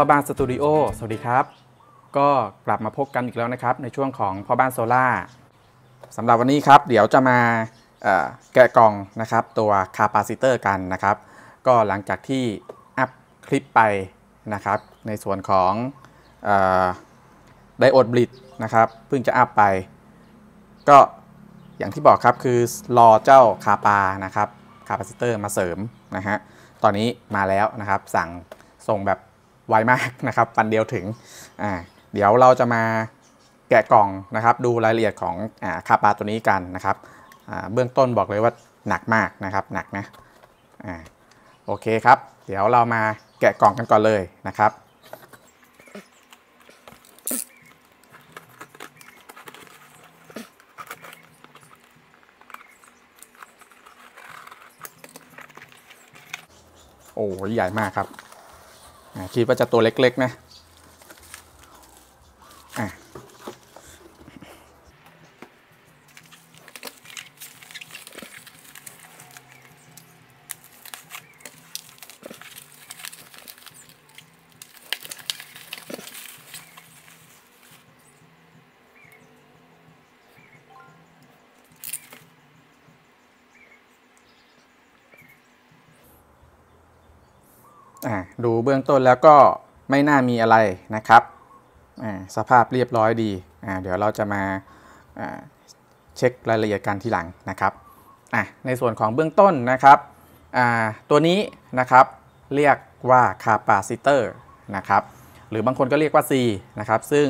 พ่อบ้านสตูดิโอ สวัสดีครับ ก็กลับมาพบกันอีกแล้วนะครับในช่วงของพ่อบ้านโซล่าสำหรับวันนี้ครับเดี๋ยวจะมาแกะกล่องนะครับตัวคาปาซิเตอร์กันนะครับก็หลังจากที่อัพคลิปไปนะครับในส่วนของไดโอดบลิดนะครับเพิ่งจะอัพไป ก็อย่างที่บอกครับคือรอเจ้าคาปานะครับคาปาซิเตอร์มาเสริมนะฮะตอนนี้มาแล้วนะครับสั่งส่งแบบไวมากนะครับวันเดียวถึงอ่าเดี๋ยวเราจะมาแกะกล่องนะครับ ดูรายละเอียดของอ่าคาปาตัวนี้กันนะครับอ่าเบื้องต้นบอกเลยว่าหนักมากนะครับหนักนะอ่าโอเคครับ เดี๋ยวเรามาแกะกล่องกันก่อนเลยนะครับโอ้ใหญ่มากครับคิดว่าจะตัวเล็กๆนะดูเบื้องต้นแล้วก็ไม่น่ามีอะไรนะครับ สภาพเรียบร้อยดี เดี๋ยวเราจะมาเช็ครายละเอียดกันทีหลังนะครับ ในส่วนของเบื้องต้นนะครับ ตัวนี้นะครับเรียกว่าคาปาซิเตอร์นะครับ หรือบางคนก็เรียกว่า C นะครับ ซึ่ง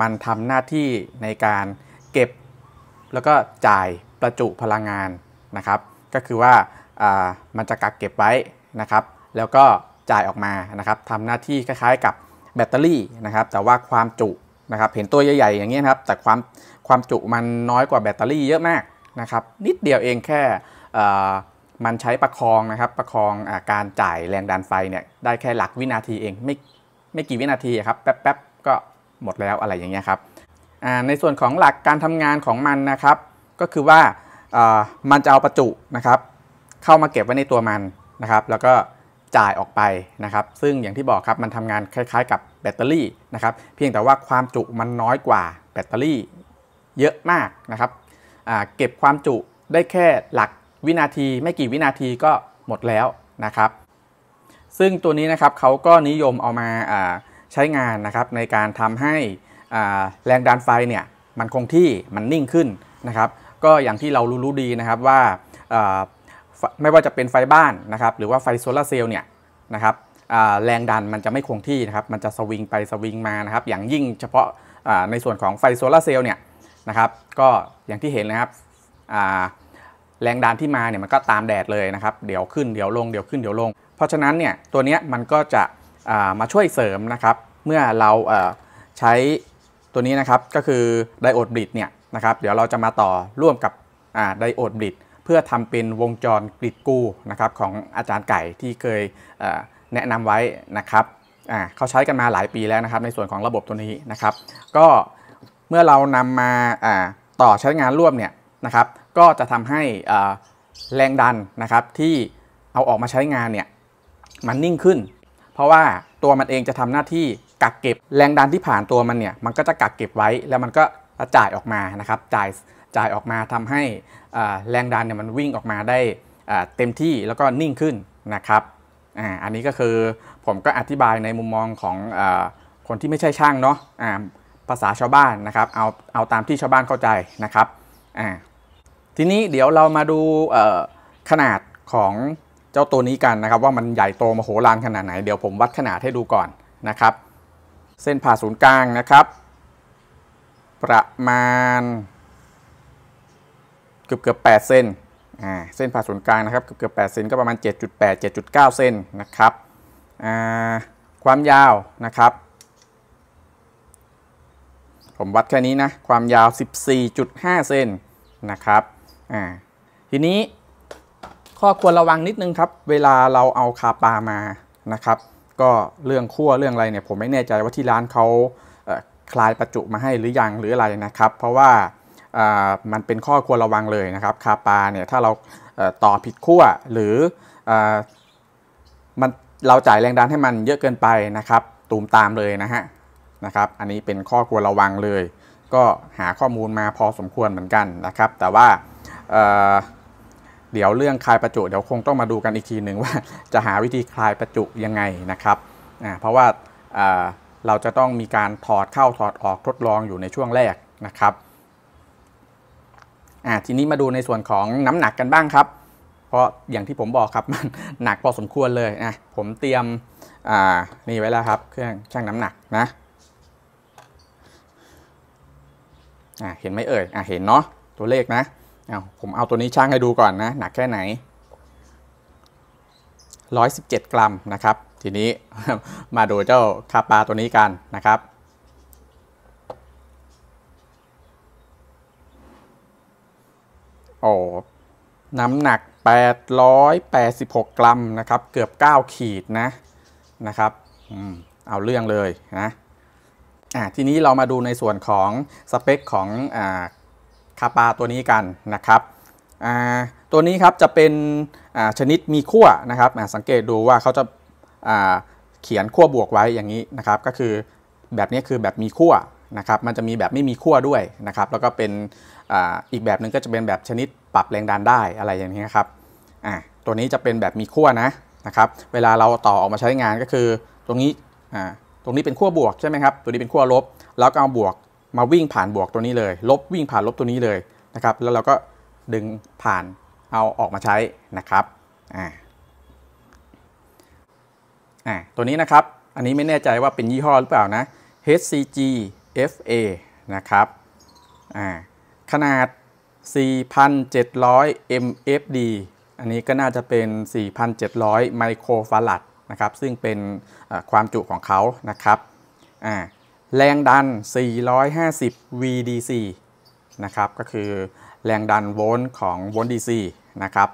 มันทำหน้าที่ในการเก็บแล้วก็จ่ายประจุพลังงานนะครับ ก็คือว่ามันจะกักเก็บไว้นะครับแล้วก็จ่ายออกมานะครับทำหน้าที่คล้าย ๆ กับแบตเตอรี่นะครับ แต่ว่าความจุนะครับ เห็นตัวใหญ่ๆอย่างนี้นครับ แต่ความความจุมันน้อยกว่าแบตเตอรี่เยอะมากนะครับ นิดเดียวเองแค่มันใช้ประคองนะครับ ประคองอการจ่ายแรงดันไฟเนี่ย ได้แค่หลักวินาทีเอง ไม่ไม่กี่วินาทีครับ แป๊บๆก็หมดแล้วอะไรอย่างเงี้ยครับในส่วนของหลักการทำงานของมันนะครับ ก็คือว่ามันจะเอาประจุนะครับ เข้ามาเก็บไว้ในตัวมันนะครับ แล้วก็จ่าย ออกไปนะครับซึ่งอย่างที่บอกครับมันทำงาน คล้ายๆ กับแบตเตอรี่นะครับเพียงแต่ว่าความจุมันน้อยกว่าแบตเตอรี่เยอะมากนะครับเก็บความจุได้แค่หลักวินาทีไม่กี่วินาทีก็หมดแล้วนะครับ ซึ่งตัวนี้นะครับเขาก็นิยมเอามาใช้งานนะครับในการทำให้แรงดันไฟเนี่ยมันคงที่มันนิ่งขึ้นนะครับ ก็อย่างที่เรารู้ดีนะครับว่าไม่ว่าจะเป็นไฟบ้านนะครับหรือว่าไฟโซลาเซลล์เนี่ยนะครับแรงดันมันจะไม่คงที่นะครับมันจะสวิงไปสวิงมานะครับ อย่างยิ่งเฉพาะในส่วนของไฟโซลาเซลล์เนี่ยนะครับก็อย่างที่เห็นนะครับแรงดันที่มาเนี่ยมันก็ตามแดดเลยนะครับเดี๋ยวขึ้นเดี๋ยวลงเดี๋ยวขึ้นเดี๋ยวลง เพราะฉะนั้นเนี่ยตัวนี้มันก็จะมาช่วยเสริมนะครับเมื่อเราใช้ตัวนี้นะครับก็คือไดโอดบลิดเนี่ยนะครับเดี๋ยวเราจะมาต่อร่วมกับไดโอดบลิดเพื่อทำเป็นวงจรกริดกู้นะครับของอาจารย์ไก่ที่เคยแนะนำไว้นะครับเขาใช้กันมาหลายปีแล้วนะครับ ในส่วนของระบบตัวนี้นะครับ ก็เมื่อเรานำมาต่อใช้งานร่วมเนี่ยนะครับ ก็จะทำให้แรงดันนะครับที่เอาออกมาใช้งานเนี่ยมันนิ่งขึ้น เพราะว่าตัวมันเองจะทำหน้าที่กักเก็บแรงดันที่ผ่านตัวมันเนี่ยมันก็จะกักเก็บไว้แล้วมันก็จ่ายออกมานะครับจ่ายจ่ายออกมาทำให้แรงดันเนี่ยมันวิ่งออกมาได้เต็มที่แล้วก็นิ่งขึ้นนะครับอ่าอันนี้ก็คือผมก็อธิบายในมุมมองของอคนที่ไม่ใช่ช่างเนาะอ่าภาษาชาวบ้านนะครับเอาเอาตามที่ชาวบ้านเข้าใจนะครับอ่าทีนี้เดี๋ยวเรามาดูขนาดของเจ้าตัวนี้กันนะครับ ว่ามันใหญ่โตมโหฬารขนาดไหน เดี๋ยวผมวัดขนาดให้ดูก่อนนะครับ เส้นผ่าศูนย์กลางนะครับประมาณเกือบเกือบ8เซนอ่า เส้นผ่าศูนย์กลางนะครับ เกือบเกือบ8เซนก็ประมาณ 7.8 7.9 เซนนะครับ อ่า ความยาวนะครับ ผมวัดแค่นี้นะ ความยาว 14.5 เซนนะครับ อ่า ทีนี้ ข้อควรระวังนิดนึงครับ เวลาเราเอาคาปามา นะครับ ก็เรื่องขั้วเรื่องอะไรเนี่ย ผมไม่แน่ใจว่าที่ร้านเขาคลายประจุมาให้หรือยังหรืออะไรนะครับเพราะว่ามันเป็นข้อควรระวังเลยนะครับคาปาเนี่ยถ้าเราต่อผิดขั้วหรือมันเราจ่ายแรงดันให้มันเยอะเกินไปนะครับ ตูมตามเลยนะฮะนะครับ อันนี้เป็นข้อควรระวังเลย ก็หาข้อมูลมาพอสมควรเหมือนกันนะครับ แต่ว่าเเดี๋ยวเรื่องคลายประจุเดี๋ยวคงต้องมาดูกันอีกทีหนึ่งว่าจะหาวิธีคลายประจุยังไงนะครับเพราะว่าเราจะต้องมีการถอดเข้าถอดออกทดลองอยู่ในช่วงแรกนะครับ อ่าทีนี้มาดูในส่วนของน้ำหนักกันบ้างครับ เพราะอย่างที่ผมบอกครับมันหนักพอสมควรเลยนะผมเตรียมอ่านี่ไว้แล้วครับเครื่องชั่งน้ำหนักนะอ่าเห็นไหมเอ่ยอ่าเห็นเนาะตัวเลขนะเอาผมเอาตัวนี้ชั่งให้ดูก่อนนะหนักแค่ไหน117กรัมนะครับทีนี้ มาดูเจ้าคาปา ตัวนี้กันนะครับ โอ้น้ำหนัก 886 กรัมนะครับ เกือบ 9 ขีดนะนะครับอเอาเรื่องเลยนะทีนี้เรามาดูในส่วนของสเปคของอคาปาตัวนี้กันนะครับ ตัวนี้ครับจะเป็นชนิดมีขั้วนะครับสังเกตดูว่าเขาจะเขียนขั้วบวกไว้อย่างนี้นะครับ ก็คือแบบนี้คือแบบมีขั้วนะครับ มันจะมีแบบไม่มีขั้วด้วยนะครับ แล้วก็เป็นออีกแบบหนึ่งก็จะเป็นแบบชนิดปรับแรงดันได้อะไรอย่างนี้นครับตัวนี้จะเป็นแบบมีขั้วนะนะครับเวลาเราต่อออกมาใช้งานก็คือตรงนี้ตรงนี้เป็นขั้วบวกใช่ไหมครับตัวนี้เป็นขั้วลบ แล้วก็เอาบวกมาวิ่งผ่านบวกตัวนี้เลย ลบวิ่งผ่านลบตัวนี้เลยนะครับแล้วเราก็ดึงผ่านเอาออกมาใช้นะครับอ่าอ่ตัวนี้นะครับ อันนี้ไม่แน่ใจว่าเป็นยี่ห้อหรือเปล่านะ HCG FA นะครับอ่าขนาด 4,700 mfd อันนี้ก็น่าจะเป็น 4,700 ไมโครฟารัดนะครับ ซึ่งเป็นความจุของเขานะครับ แรงดัน 450 vdc นะครับ ก็คือแรงดันโวลต์ของโวลต์ dc นะครับ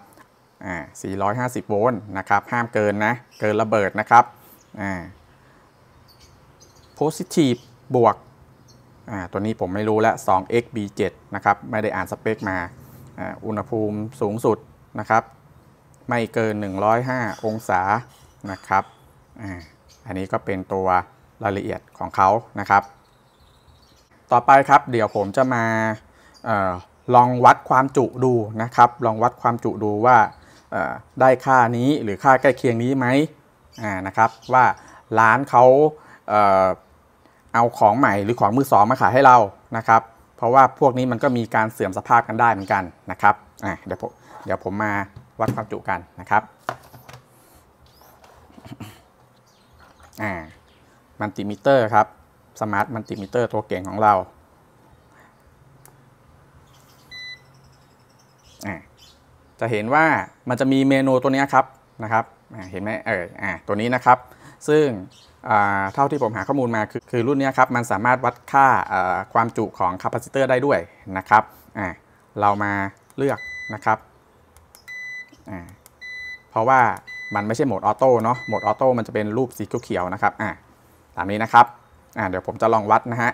อ่า450โวลต์นะครับ ห้ามเกินนะ เกินระเบิดนะครับ อ่า positive บวก อ่า ตัวนี้ผมไม่รู้ละ2 xb7 นะครับ ไม่ได้อ่านสเปคมา อ่า อุณหภูมิสูงสุดนะครับ ไม่เกิน 105 องศา นะครับ อ่า อันนี้ก็เป็นตัวรายละเอียดของเขานะครับ ต่อไปครับ เดี๋ยวผมจะมาออลองวัดความจุดูนะครับ ลองวัดความจุดูว่าได้ค่านี้หรือค่าใกล้เคียงนี้ไหมนะครับว่าร้านเขาเอาของใหม่หรือของมือสองมาขายให้เรานะครับเพราะว่าพวกนี้มันก็มีการเสื่อมสภาพกันได้เหมือนกันนะครับเดี๋ยวผมเดี๋ยวผมมาวัดความจุกันนะครับมันติมิเตอร์ครับสมาร์ทมันติมิเตอร์ตัวเก่งของเราจะเห็นว่ามันจะมีเมนูตัวนี้ครับนะครับเห็นไหมเอออ่ตัวนี้นะครับ ซึ่งเท่าที่ผมหาข้อมูลมาคือคือรุ่นนี้ครับมันสามารถวัดค่าความจุของคาปาซิเตอร์ได้ด้วยนะครับเรามาเลือกนะครับเพราะว่ามันไม่ใช่โหมดออโต้เนาะโหมดออโต้มันจะเป็นรูปสีเขียวนะครับตามนี้นะครับเดี๋ยวผมจะลองวัดนะฮะ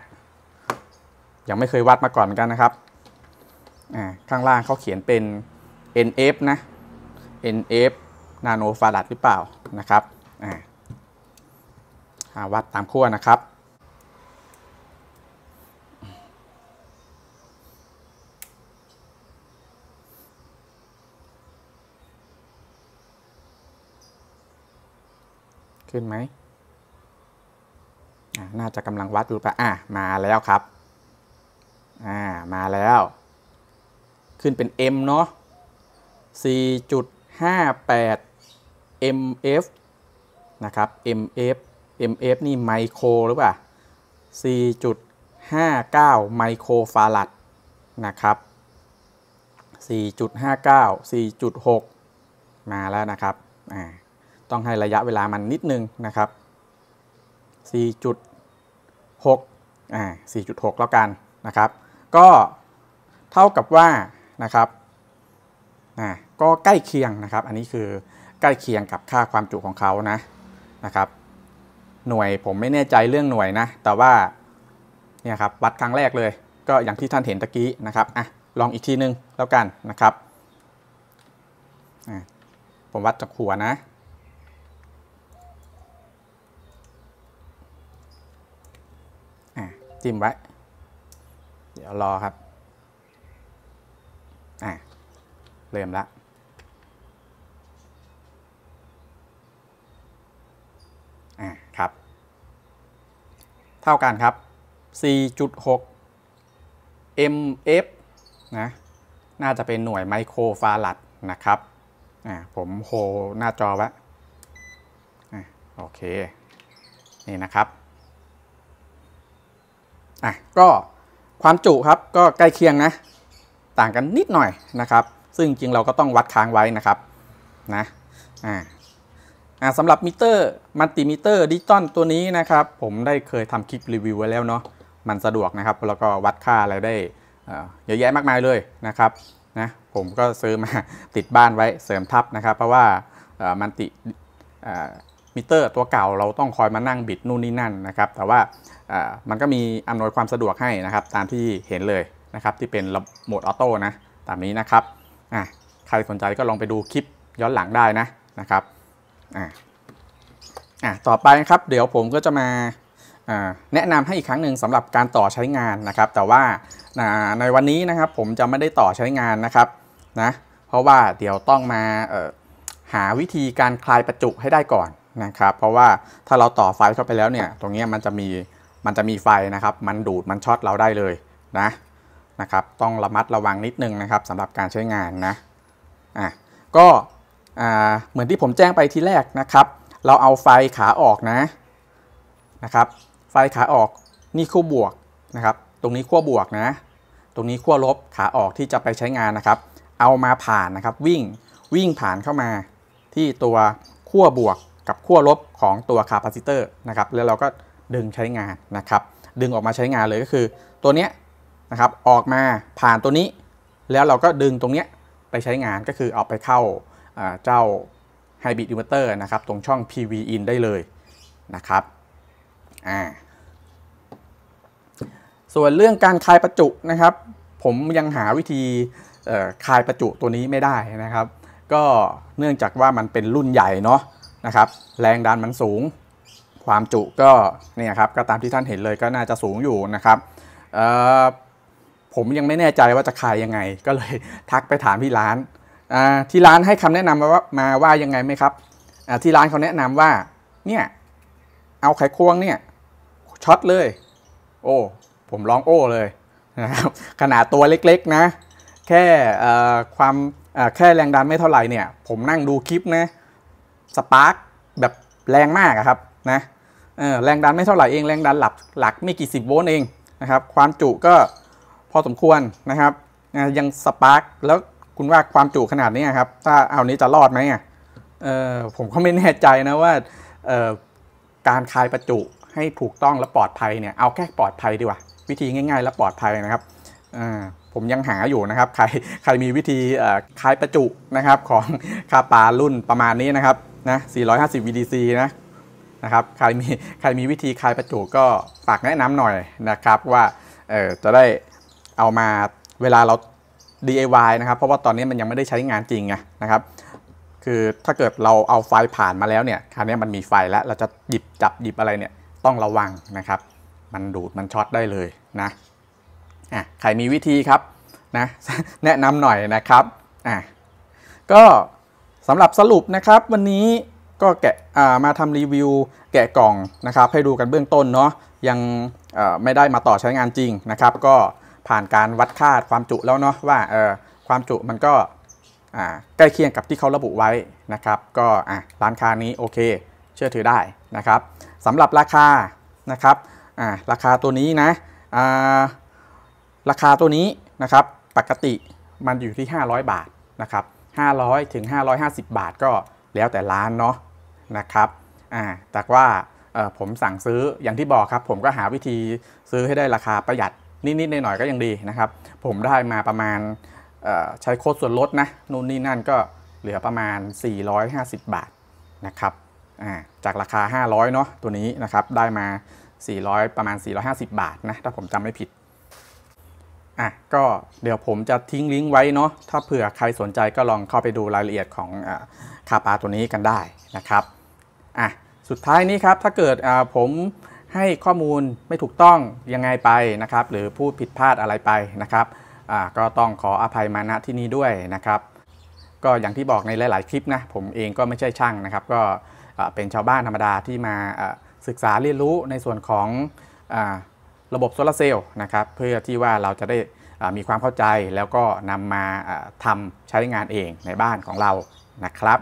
ยังไม่เคยวัดมาก่อนเหมือนกันนะครับข้างล่างเขาเขียนเป็น NF นะ NF นาโนฟาราดหรือเปล่า นะครับหาวัดตามขั้วนะครับ ขึ้นไหม น่าจะกำลังวัดอยู่ปะอ่ะมาแล้วครับ อ่า มาแล้ว ขึ้นเป็น M เนาะ4.58 mf นะครับ mf mf นี่ไมโครหรือเปล่า 4.59 ไมโครฟาลัดนะครับ 4.59 4.6 มาแล้วนะครับต้องให้ระยะเวลามันนิดนึงนะครับ 4.6อ่า4.6 แล้วกันนะครับ ก็เท่ากับว่านะครับนะก็ใกล้เคียงนะครับ อันนี้คือใกล้เคียงกับค่าความจุของเขานะนะครับ หน่วยผมไม่แน่ใจเรื่องหน่วยนะ แต่ว่าเนี่ยครับวัดครั้งแรกเลย ก็อย่างที่ท่านเห็นตะกี้นะครับอ่ะลองอีกทีนึงแล้วกันนะครับผมวัดจากหัวนะจิ้มไว้ เดี๋ยวรอครับอ่าเริ่มละอ่าครับ เท่ากันครับ 4.6 mf นะ น่าจะเป็นหน่วยไมโครฟารัดนะครับ อ่าผมโฮหน้าจอไว้อ่าโอเค นี่นะครับ อ่ะก็ความจุครับ ก็ใกล้เคียงนะ ต่างกันนิดหน่อยนะครับซึ่งจริงเราก็ต้องวัดค้างไว้นะครับนะอ่าสำหรับมิเตอร์มัลติมิเตอร์ดิจิตอลตัวนี้นะครับผมได้เคยทำคลิปรีวิวไว้แล้วเนาะมันสะดวกนะครับแล้วก็วัดค่าอะไรได้เยอะแยะมากมายเลยนะครับนะผมก็ซื้อมาติดบ้านไว้เสริมทับนะครับ เพราะว่ามันติมิเตอร์ตัวเก่าเราต้องคอยมานั่งบิดนู่นนี่นั่นนะครับแต่ว่ามันก็มีอำนวยความสะดวกให้นะครับตามที่เห็นเลยนะครับ ที่เป็นโหมดออโต้นะตามนี้นะครับอ่ะใครสนใจก็ลองไปดูคลิปย้อนหลังได้นะนะครับอ่ะอ่ะต่อไปครับ เดี๋ยวผมก็จะมาแนะนำให้อีกครั้งหนึ่งสำหรับการต่อใช้งานนะครับ แต่ว่าในวันนี้นะครับผมจะไม่ได้ต่อใช้งานนะครับนะ เพราะว่าเดี๋ยวต้องมาหาวิธีการคลายประจุให้ได้ก่อนนะครับ เพราะว่าถ้าเราต่อไฟเข้าไปแล้วเนี่ย ตรงนี้มันจะมีมันจะมีไฟนะครับ มันดูดมันช็อตเราได้เลยนะนะครับ ต้องระมัดระวังนิดนึงนะครับสำหรับการใช้งานนะ อ่ะ ก็เหมือนที่ผมแจ้งไปทีแรกนะครับ เราเอาไฟขาออกนะ นะครับ ไฟขาออกนี่ขั้วบวกนะครับ ตรงนี้ขั้วบวกนะ ตรงนี้ขั้วลบขาออกที่จะไปใช้งานนะครับ เอามาผ่านนะครับวิ่งวิ่งผ่านเข้ามาที่ตัวขั้วบวกกับขั้วลบของตัวคาปาซิเตอร์นะครับ แล้วเราก็ดึงใช้งานนะครับ ดึงออกมาใช้งานเลยก็คือ ตัวเนี้ยนะครับออกมาผ่านตัวนี้ แล้วเราก็ดึงตรงเนี้ยไปใช้งานก็คือเอาไปเข้าเจ้า Hybrid Inverter นะครับ ตรงช่อง PV in ได้เลยนะครับอ่าส่วนเรื่องการคายประจุนะครับ ผมยังหาวิธีคายประจุตัวนี้ไม่ได้นะครับ ก็เนื่องจากว่ามันเป็นรุ่นใหญ่เนาะนะครับแรงดันมันสูงความจุก็เนี่ยครับก็ตามที่ท่านเห็นเลยก็น่าจะสูงอยู่นะครับผม ยังไม่แน่ใจว่าจะขาย ยัง ไง ก็เลยทักไปถามที่ร้านที่ร้านให้คำแนะนำมาว่ามาว่ายังไงไหมครับที่ร้านเขาแนะนำว่า เนี่ย เอาไขควงเนี่ย ช็อตเลย โอ้ ผมร้องโอ้เลยนะขนาดตัวเล็กๆนะ แค่ความแค่แรงดันไม่เท่าไหร่เนี่ย ผมนั่งดูคลิปนะ สปาร์กแบบแรงมากครับนะแรงดันไม่เท่าไหร่เอง แรงดันหลักหลักไม่กี่สิบโวลต์เองนะครับ ความจุก็พอสมควรนะครับยังสปาร์กแล้วคุณว่าความจุขนาดนี้ครับถ้าเอานี้จะรอดไหมอผมก็ไม่แน่ใจนะว่าการคายประจุให้ถูกต้องและปลอดภัยเนี่ยเอาแค่ปลอดภัยดีกว่าวิธีง่ายๆและปลอดภัยนะครับผมยังหาอยู่นะครับ ใครใครมีวิธีคายประจุนะครับของคาปารุ่นประมาณนี้นะครับนะ450 VDC นะนะครับ ใครมีใครมีวิธีคายประจุก็ฝากแนะนำหน่อยนะครับ ว่าจะได้เอามาเวลาเรา DIY นะครับ เพราะว่าตอนนี้มันยังไม่ได้ใช้งานจริงไงนะครับ คือถ้าเกิดเราเอาไฟผ่านมาแล้วเนี่ย คราวนี้มันมีไฟแล้วเราจะหยิบจับหยิบอะไรเนี่ยต้องระวังนะครับ มันดูดมันช็อตได้เลยนะ อ่ะ ใครมีวิธีครับนะแนะนำหน่อยนะครับ อ่ะ ก็สำหรับสรุปนะครับ วันนี้ก็แกะมาทำรีวิว แกะกล่องนะครับ ให้ดูกันเบื้องต้นเนาะ ยังไม่ได้มาต่อใช้งานจริงนะครับ ก็ผ่านการวัดค่าความจุแล้วเนาะว่าเออความจุมันก็ใกล้เคียงกับที่เขาระบุไว้นะครับก็ร้านค้านี้โอเคเชื่อถือได้นะครับสำหรับราคานะครับราคาตัวนี้นะราคาตัวนี้นะครับปกติมันอยู่ที่ 500 บาทนะครับ500 ถึง 550 บาทก็แล้วแต่ร้านเนาะนะครับแต่ว่าผมสั่งซื้ออย่างที่บอกครับผมก็หาวิธีซื้อให้ได้ราคาประหยัดนิดๆหน่อยๆก็ยังดีนะครับผมได้มาประมาณใช้โค้ดส่วนลดนะนู่นนี่นั่นก็เหลือประมาณ 450 บาทนะครับจากราคา 500เนาะตัวนี้นะครับได้มา400ประมาณ450 บาทนะถ้าผมจำไม่ผิดอ่ะก็เดี๋ยวผมจะทิ้งลิงก์ไว้เนาะถ้าเผื่อใครสนใจก็ลองเข้าไปดูรายละเอียดของอคาปาตัวนี้กันได้นะครับอ่ะสุดท้ายนี้ครับถ้าเกิดผมให้ข้อมูลไม่ถูกต้องยังไงไปนะครับหรือพูดผิดพลาดอะไรไปนะครับก็ต้องขออภัยมาณที่นี้ด้วยนะครับ ก็อย่างที่บอกในหลายๆคลิปนะผมเองก็ไม่ใช่ช่างนะครับ ก็เป็นชาวบ้านธรรมดาที่มาศึกษาเรียนรู้ในส่วนของระบบโซลาเซลล์นะครับเพื่อที่ว่าเราจะได้มีความเข้าใจแล้วก็นำมาทำใช้งานเองในบ้านของเรานะครับ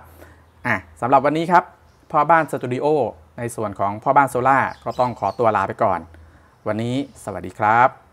สำหรับวันนี้ครับพ่อบ้านสตูดิโอในส่วนของพ่อบ้านโซล่าก็ต้องขอตัวลาไปก่อน วันนี้สวัสดีครับ